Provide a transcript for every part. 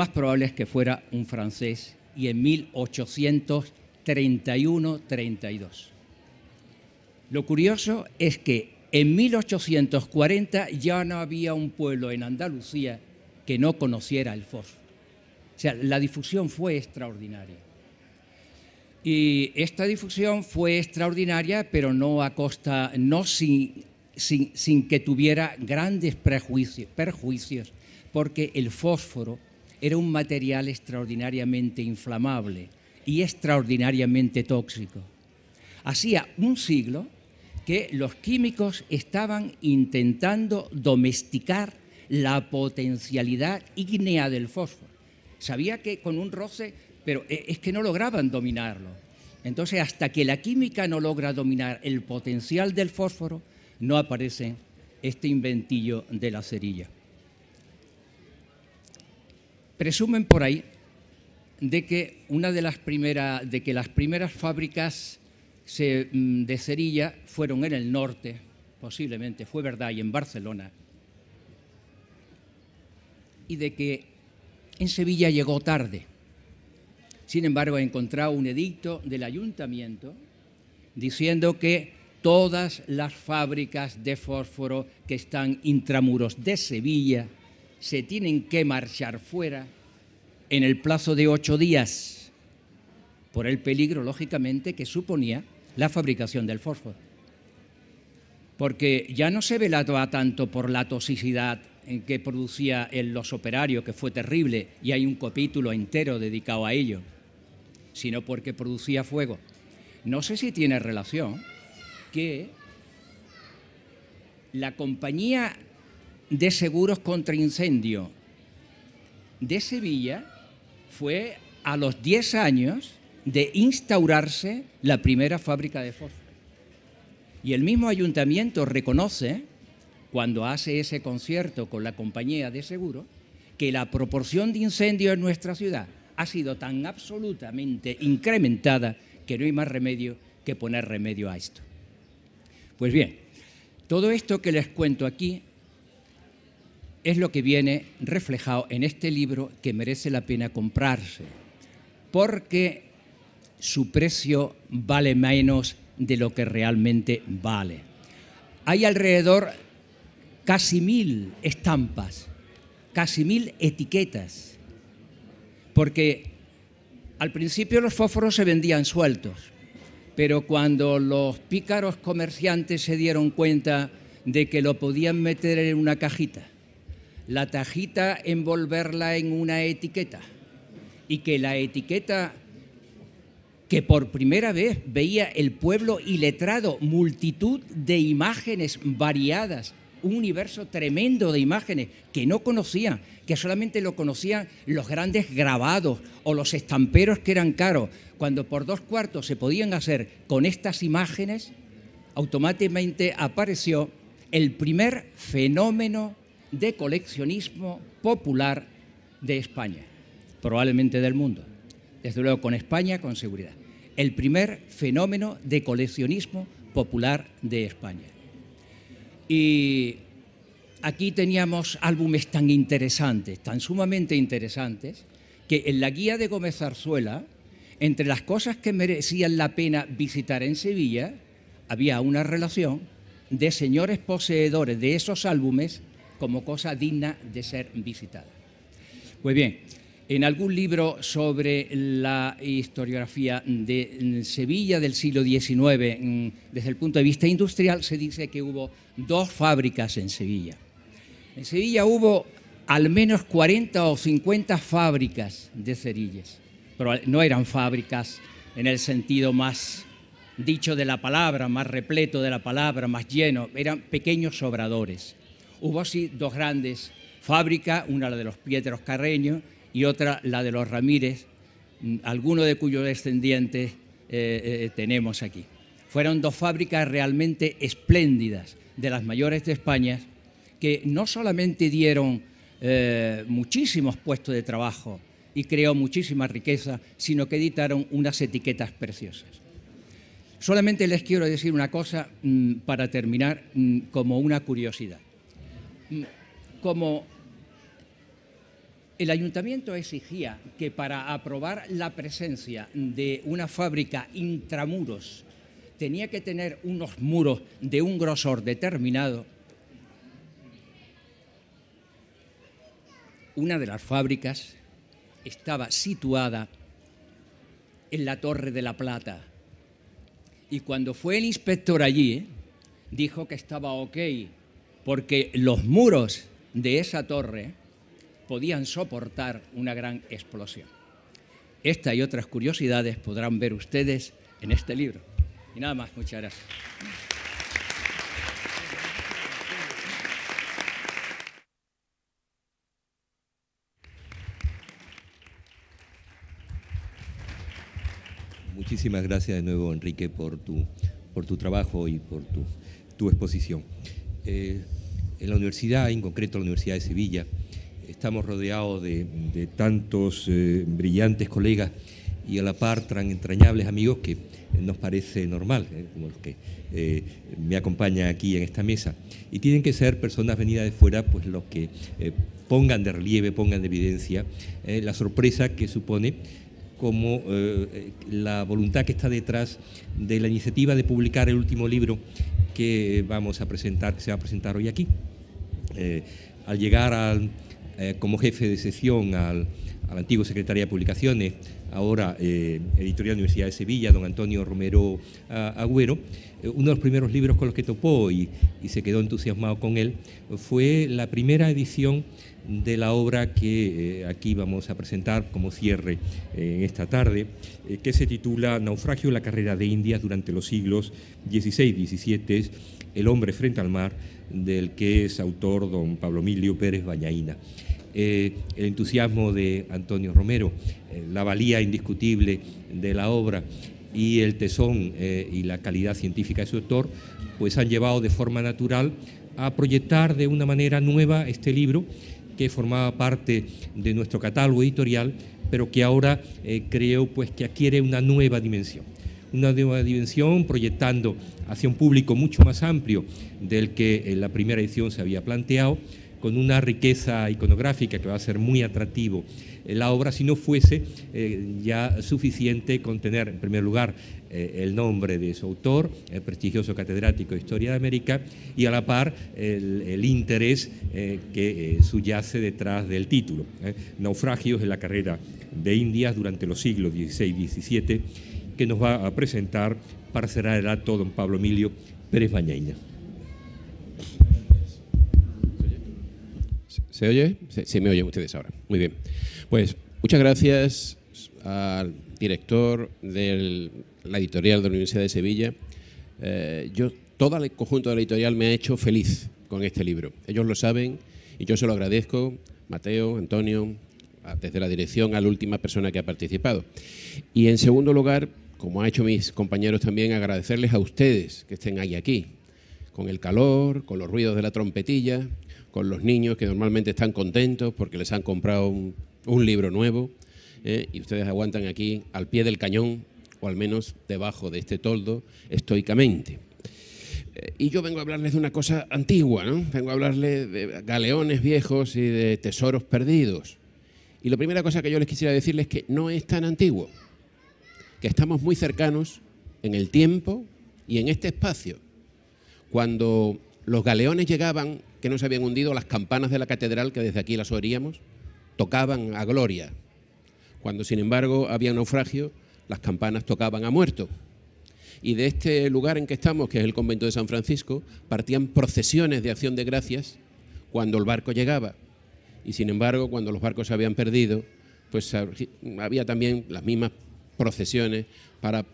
más probable es que fuera un francés y en 1831-32. Lo curioso es que en 1840 ya no había un pueblo en Andalucía que no conociera el fósforo. O sea, la difusión fue extraordinaria. Y esta difusión fue extraordinaria, pero no a costa, no sin, sin, que tuviera grandes prejuicios perjuicios, porque el fósforo era un material extraordinariamente inflamable y extraordinariamente tóxico. Hacía un siglo que los químicos estaban intentando domesticar la potencialidad ígnea del fósforo. Sabía que con un roce, pero e, es que no lograban dominarlo. Entonces, hasta que la química no logra dominar el potencial del fósforo, no aparece este inventillo de la cerilla. Presumen por ahí de que, una de, las de que las primeras fábricas mm, de cerilla fueron en el norte, posiblemente, fue verdad, y en Barcelona, y de que en Sevilla llegó tarde. Sin embargo, he encontrado un edicto del ayuntamiento diciendo que todas las fábricas de fósforo que están intramuros de Sevilla se tienen que marchar fuera en el plazo de ocho días, por el peligro, lógicamente, que suponía la fabricación del fósforo. Porque ya no se velaba tanto por la toxicidad que producía en los operarios, que fue terrible, y hay un capítulo entero dedicado a ello, sino porque producía fuego. No sé si tiene relación que la compañía de seguros contra incendio de Sevilla fue a los 10 años de instaurarse la primera fábrica de fósforo. Y el mismo ayuntamiento reconoce, cuando hace ese concierto con la compañía de seguro, que la proporción de incendios en nuestra ciudad ha sido tan absolutamente incrementada que no hay más remedio que poner remedio a esto. Pues bien, todo esto que les cuento aquí es lo que viene reflejado en este libro que merece la pena comprarse, porque su precio vale menos de lo que realmente vale. Hay alrededor casi mil estampas, casi mil etiquetas, porque al principio los fósforos se vendían sueltos, pero cuando los pícaros comerciantes se dieron cuenta de que lo podían meter en una cajita la tajita envolverla en una etiqueta y que la etiqueta que por primera vez veía el pueblo iletrado, multitud de imágenes variadas, un universo tremendo de imágenes que no conocían, que solamente lo conocían los grandes grabados o los estamperos que eran caros. Cuando por dos cuartos se podían hacer con estas imágenes, automáticamente apareció el primer fenómeno de coleccionismo popular de España, probablemente del mundo. Desde luego con España, con seguridad. El primer fenómeno de coleccionismo popular de España. Y aquí teníamos álbumes tan interesantes, tan sumamente interesantes, que en la guía de Gómez Zarzuela, entre las cosas que merecían la pena visitar en Sevilla, había una relación de señores poseedores de esos álbumes como cosa digna de ser visitada. Pues bien, en algún libro sobre la historiografía de mm, Sevilla del siglo XIX, mm, desde el punto de vista industrial, se dice que hubo dos fábricas en Sevilla. En Sevilla hubo al menos 40 o 50 fábricas de cerillas, pero no eran fábricas en el sentido más dicho de la palabra, más repleto de la palabra, más lleno, eran pequeños obradores hubo así dos grandes fábricas, una la de los Pietros Carreño y otra la de los Ramírez, mm, algunos de cuyos descendientes eh, eh, tenemos aquí. Fueron dos fábricas realmente espléndidas, de las mayores de España, que no solamente dieron eh, muchísimos puestos de trabajo y creó muchísima riqueza, sino que editaron unas etiquetas preciosas. Solamente les quiero decir una cosa mm, para terminar mm, como una curiosidad. Mm, como el ayuntamiento exigía que para aprobar la presencia de una fábrica intramuros tenía que tener unos muros de un grosor determinado, una de las fábricas estaba situada en la Torre de la Plata. Y cuando fue el inspector allí, dijo que estaba ok, porque los muros de esa torre podían soportar una gran explosión. Esta y otras curiosidades podrán ver ustedes en este libro. Y nada más, muchas gracias. Muchísimas gracias de nuevo, Enrique, por tu, por tu trabajo y por tu exposición. Eh, en la universidad, en concreto la Universidad de Sevilla, estamos rodeados de, tantos eh, brillantes colegas y a la par tan entrañables amigos que nos parece normal, eh, como los que me acompañan aquí en esta mesa. Y tienen que ser personas venidas de fuera, pues los que pongan de relieve, pongan de evidencia la sorpresa que supone como eh, la voluntad que está detrás de la iniciativa de publicar el último libro que vamos a presentar, que se va a presentar hoy aquí. Eh, al llegar eh, como jefe de sesión al, al antiguo Secretaría de Publicaciones, ahora eh, editorial de la Universidad de Sevilla, don Antonio Romero ah, Agüero, eh, uno de los primeros libros con los que topó y, se quedó entusiasmado con él fue la primera edición de la obra que eh, aquí vamos a presentar como cierre en esta tarde, que se titula Naufragio, la carrera de Indias durante los siglos XVI y XVII, El hombre frente al mar, del que es autor don Pablo Emilio Pérez Bañaína. Eh, el entusiasmo de Antonio Romero, eh, la valía indiscutible de la obra y el tesón eh, y la calidad científica de su autor, pues han llevado de forma natural a proyectar de una manera nueva este libro que formaba parte de nuestro catálogo editorial, pero que ahora creo pues que adquiere una nueva dimensión una nueva dimensión, proyectando hacia un público mucho más amplio del que en la primera edición se había planteado, con una riqueza iconográfica que va a ser muy atractivo eh, la obra si no fuese eh, ya suficiente con tener en primer lugar eh, el nombre de su autor, el prestigioso catedrático de Historia de América, y a la par el, interés que subyace detrás del título. Naufragios en la carrera de Indias durante los siglos XVI y XVII, que nos va a presentar para cerrar el acto don Pablo Emilio Pérez Mañaina. ¿Se oye? Sí, me oyen ustedes ahora. Muy bien. Pues muchas gracias al director de la editorial de la Universidad de Sevilla. Eh, yo, todo el conjunto de la editorial me ha hecho feliz con este libro. Ellos lo saben y yo se lo agradezco, Mateo, Antonio, desde la dirección a la última persona que ha participado. Y en segundo lugar, como han hecho mis compañeros también, agradecerles a ustedes que estén ahí aquí, con el calor, con los ruidos de la trompetilla, con los niños que normalmente están contentos porque les han comprado un, libro nuevo eh, y ustedes aguantan aquí al pie del cañón o al menos debajo de este toldo estoicamente. Eh, y yo vengo a hablarles de una cosa antigua, ¿no? Vengo a hablarles de galeones viejos y de tesoros perdidos. Y la primera cosa que yo les quisiera decirles es que no es tan antiguo, que estamos muy cercanos en el tiempo y en este espacio. Cuando los galeones llegaban que no se habían hundido las campanas de la catedral que desde aquí las oiríamos, tocaban a gloria. Cuando sin embargo había naufragio, las campanas tocaban a muerto. Y de este lugar en que estamos, que es el convento de San Francisco, partían procesiones de acción de gracias cuando el barco llegaba. Y sin embargo, cuando los barcos se habían perdido, pues había también las mismas procesiones para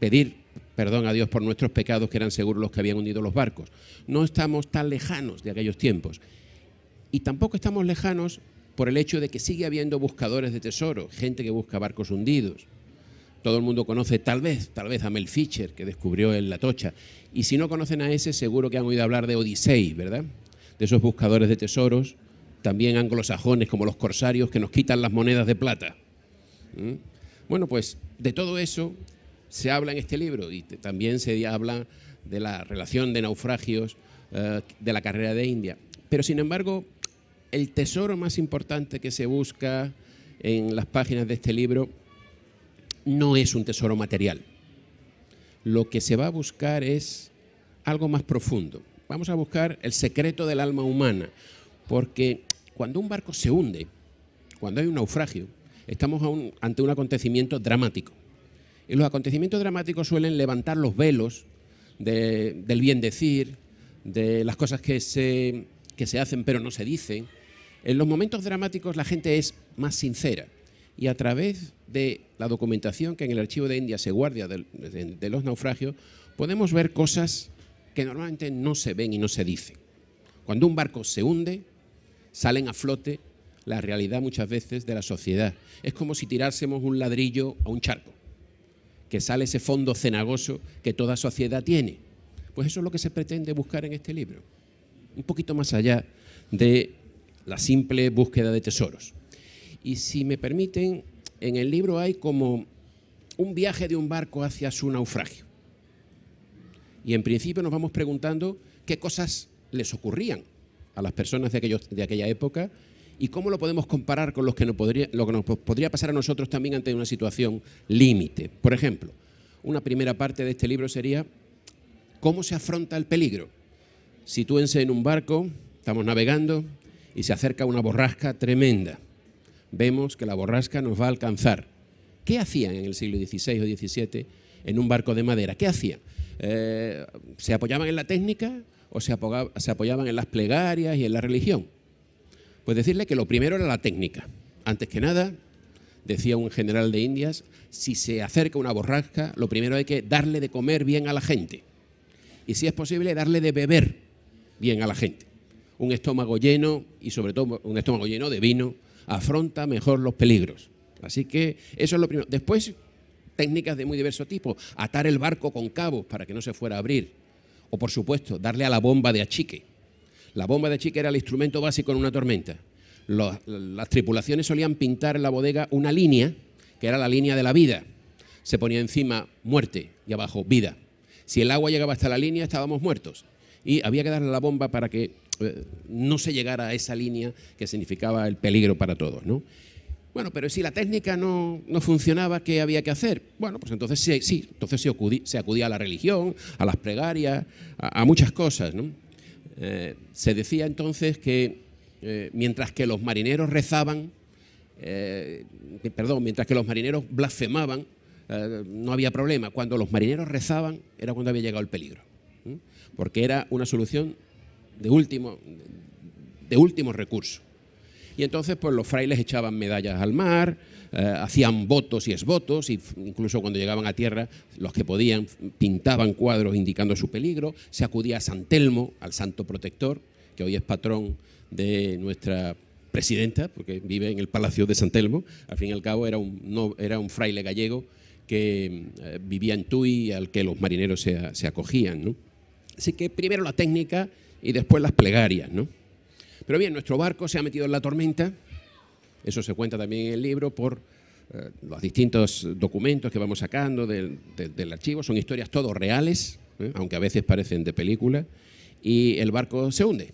pedir Perdón a Dios por nuestros pecados que eran seguros los que habían hundido los barcos. No estamos tan lejanos de aquellos tiempos. Y tampoco estamos lejanos por el hecho de que sigue habiendo buscadores de tesoro, gente que busca barcos hundidos. Todo el mundo conoce tal vez, tal vez a Mel Fischer, que descubrió en La Tocha. Y si no conocen a ese, seguro que han oído hablar de Odisei, ¿verdad? De esos buscadores de tesoros, también anglosajones como los corsarios, que nos quitan las monedas de plata. ¿Mm? Bueno, pues de todo eso se habla en este libro y también se habla de la relación de naufragios eh, de la carrera de India. Pero sin embargo, el tesoro más importante que se busca en las páginas de este libro no es un tesoro material. Lo que se va a buscar es algo más profundo. Vamos a buscar el secreto del alma humana, porque cuando un barco se hunde, cuando hay un naufragio, estamos ante un acontecimiento dramático los acontecimientos dramáticos suelen levantar los velos del bien decir, de las cosas que se, se hacen pero no se dicen. En los momentos dramáticos la gente es más sincera y a través de la documentación que en el archivo de India se guarda de los naufragios podemos ver cosas que normalmente no se ven y no se dicen. Cuando un barco se hunde, salen a flote la realidad muchas veces de la sociedad. Es como si tirásemos un ladrillo a un charco que sale ese fondo cenagoso que toda sociedad tiene. Pues eso es lo que se pretende buscar en este libro, un poquito más allá de la simple búsqueda de tesoros. Y si me permiten, en el libro hay como un viaje de un barco hacia su naufragio. Y en principio nos vamos preguntando qué cosas les ocurrían a las personas de, de aquella época y cómo lo podemos comparar con los que nos podría, lo que nos podría pasar a nosotros también ante una situación límite. Por ejemplo, una primera parte de este libro sería cómo se afronta el peligro. Sitúense en un barco, estamos navegando y se acerca una borrasca tremenda. Vemos que la borrasca nos va a alcanzar. ¿Qué hacían en el siglo XVI o XVII en un barco de madera? ¿Qué hacían? Eh, ¿Se apoyaban en la técnica o se, apoyaban en las plegarias y en la religión? Pues decirle que lo primero era la técnica. Antes que nada, decía un general de Indias, si se acerca una borrasca, lo primero hay que darle de comer bien a la gente. Y si es posible, darle de beber bien a la gente. Un estómago lleno, y sobre todo un estómago lleno de vino, afronta mejor los peligros. Así que eso es lo primero. Después, técnicas de muy diverso tipo. Atar el barco con cabos para que no se fuera a abrir. O, por supuesto, darle a la bomba de achique la bomba de chica era el instrumento básico en una tormenta. las tripulaciones solían pintar en la bodega una línea, que era la línea de la vida. Se ponía encima muerte y abajo vida. Si el agua llegaba hasta la línea, estábamos muertos. Y había que darle la bomba para que eh, no se llegara a esa línea que significaba el peligro para todos. Bueno, pero si la técnica no, funcionaba, ¿qué había que hacer? Bueno, pues entonces sí, entonces se, acudía, a la religión, a las pregarias, a, a muchas cosas. ¿no? Eh, se decía entonces que eh, mientras que los marineros rezaban, eh, perdón, mientras que los marineros blasfemaban, no había problema. Cuando los marineros rezaban era cuando había llegado el peligro, porque era una solución de último, de último recurso. Y entonces, pues los frailes echaban medallas al mar, eh, hacían votos y esvotos, y incluso cuando llegaban a tierra, los que podían pintaban cuadros indicando su peligro, se acudía a San Telmo, al santo protector, que hoy es patrón de nuestra presidenta, porque vive en el Palacio de San Telmo, al fin y al cabo era un, no, era un fraile gallego que eh, vivía en Tui y al que los marineros se, acogían. Así que primero la técnica y después las plegarias. ¿no? Pero bien, nuestro barco se ha metido en la tormenta, eso se cuenta también en el libro por eh, los distintos documentos que vamos sacando del, archivo, son historias todo reales, ¿eh? aunque a veces parecen de película, y el barco se hunde.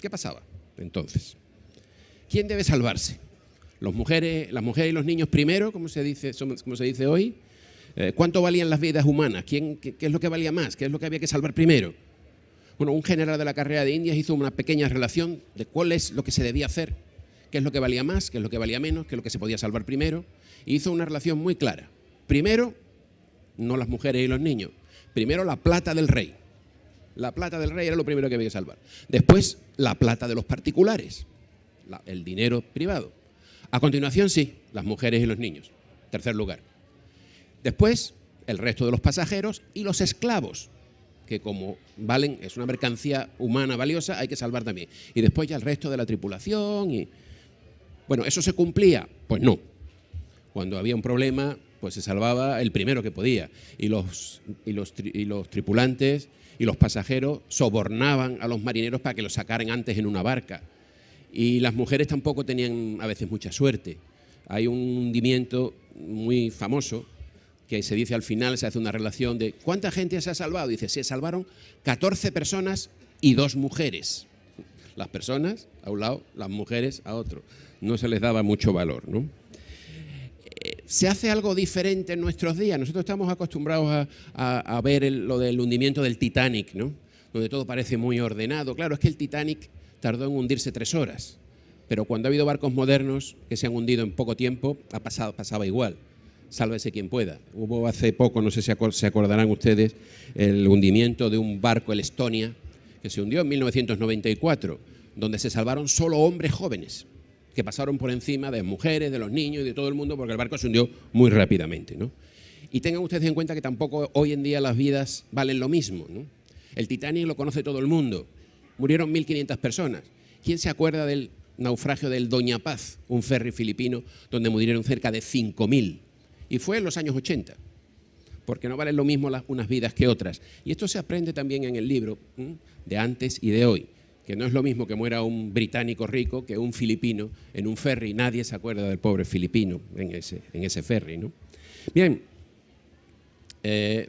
¿Qué pasaba entonces? ¿Quién debe salvarse? mujeres, las mujeres y los niños primero, como se dice, hoy. Eh, ¿Cuánto valían las vidas humanas? ¿Quién, qué, es lo que valía más? ¿Qué es lo que había que salvar primero? un general de la carrera de Indias hizo una pequeña relación de cuál es lo que se debía hacer, qué es lo que valía más, qué es lo que valía menos, qué es lo que se podía salvar primero. E hizo una relación muy clara. Primero, no las mujeres y los niños. Primero, la plata del rey. La plata del rey era lo primero que había que salvar. Después, la plata de los particulares, el dinero privado. A continuación, sí, las mujeres y los niños. Tercer lugar. Después, el resto de los pasajeros y los esclavos que como valen, es una mercancía humana valiosa, hay que salvar también. Y después ya el resto de la tripulación y... Bueno, ¿eso se cumplía? Pues no. Cuando había un problema, pues se salvaba el primero que podía. Y los, los, y los tripulantes y los pasajeros sobornaban a los marineros para que los sacaran antes en una barca. Y las mujeres tampoco tenían a veces mucha suerte. Hay un hundimiento muy famoso que se dice al final, se hace una relación de cuánta gente se ha salvado. Dice, se salvaron 14 personas y dos mujeres. Las personas a un lado, las mujeres a otro. No se les daba mucho valor, ¿no? Eh, se hace algo diferente en nuestros días. Nosotros estamos acostumbrados a, ver lo del hundimiento del Titanic, donde todo parece muy ordenado. Claro, es que el Titanic tardó en hundirse tres horas, pero cuando ha habido barcos modernos que se han hundido en poco tiempo, ha pasado, pasaba igual sálvese quien pueda. Hubo hace poco, no sé si se acordarán ustedes, el hundimiento de un barco, el Estonia, que se hundió en 1994, donde se salvaron solo hombres jóvenes, que pasaron por encima de mujeres, de los niños y de todo el mundo, porque el barco se hundió muy rápidamente. Y tengan ustedes en cuenta que tampoco hoy en día las vidas valen lo mismo. El Titanic lo conoce todo el mundo. Murieron 1.500 personas. ¿Quién se acuerda del naufragio del Doña Paz, un ferry filipino, donde murieron cerca de 5.000 y fue en los años 80, porque no valen lo mismo unas vidas que otras. Y esto se aprende también en el libro de antes y de hoy, que no es lo mismo que muera un británico rico que un filipino en un ferry. Nadie se acuerda del pobre filipino en ese, en ese ferry. ¿no? Bien, eh,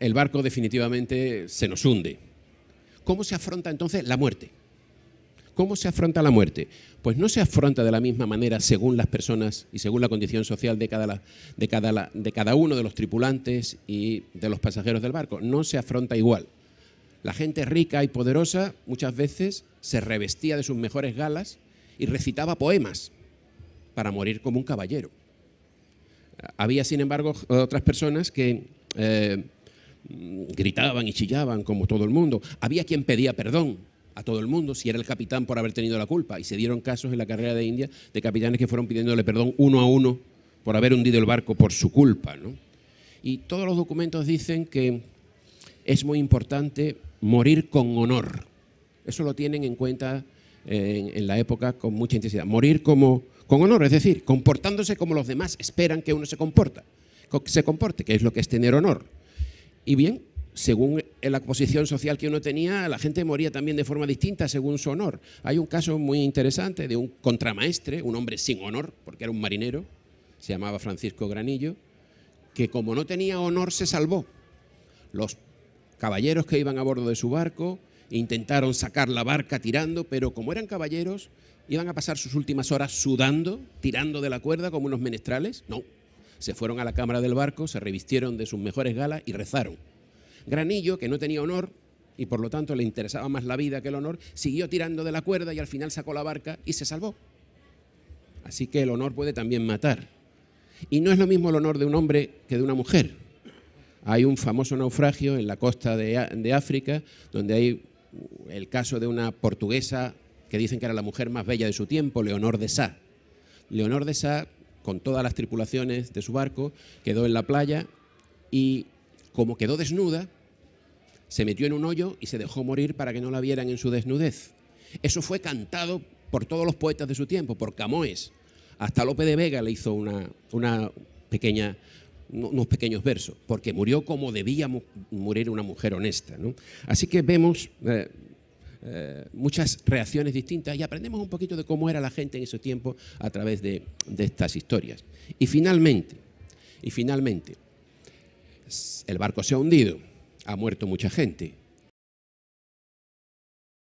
el barco definitivamente se nos hunde. ¿Cómo se afronta entonces la muerte? ¿Cómo se afronta la muerte? Pues no se afronta de la misma manera según las personas y según la condición social de cada, uno de los tripulantes y de los pasajeros del barco. No se afronta igual. La gente rica y poderosa muchas veces se revestía de sus mejores galas y recitaba poemas para morir como un caballero. Había, sin embargo, otras personas que eh, gritaban y chillaban como todo el mundo. Había quien pedía perdón a todo el mundo, si era el capitán por haber tenido la culpa. Y se dieron casos en la carrera de India de capitanes que fueron pidiéndole perdón uno a uno por haber hundido el barco por su culpa. Y todos los documentos dicen que es muy importante morir con honor. Eso lo tienen en cuenta eh, en, la época con mucha intensidad. Morir como, con honor, es decir, comportándose como los demás esperan que uno se comporta, se comporte, que es lo que es tener honor. Y bien, según la posición social que uno tenía, la gente moría también de forma distinta según su honor. Hay un caso muy interesante de un contramaestre, un hombre sin honor, porque era un marinero, se llamaba Francisco Granillo, que como no tenía honor se salvó. Los caballeros que iban a bordo de su barco intentaron sacar la barca tirando, pero como eran caballeros, iban a pasar sus últimas horas sudando, tirando de la cuerda como unos menestrales. No, se fueron a la cámara del barco, se revistieron de sus mejores galas y rezaron Granillo, que no tenía honor y por lo tanto le interesaba más la vida que el honor, siguió tirando de la cuerda y al final sacó la barca y se salvó. Así que el honor puede también matar. Y no es lo mismo el honor de un hombre que de una mujer. Hay un famoso naufragio en la costa de, África, donde hay el caso de una portuguesa que dicen que era la mujer más bella de su tiempo, Leonor de Sá. Leonor de Sá, con todas las tripulaciones de su barco, quedó en la playa y como quedó desnuda, se metió en un hoyo y se dejó morir para que no la vieran en su desnudez. Eso fue cantado por todos los poetas de su tiempo, por Camoes. Hasta Lope de Vega le hizo una, pequeña, unos pequeños versos, porque murió como debía morir una mujer honesta. Así que vemos eh, eh, muchas reacciones distintas y aprendemos un poquito de cómo era la gente en ese tiempo a través de, de estas historias. Y finalmente, y finalmente, el barco se ha hundido, ha muerto mucha gente.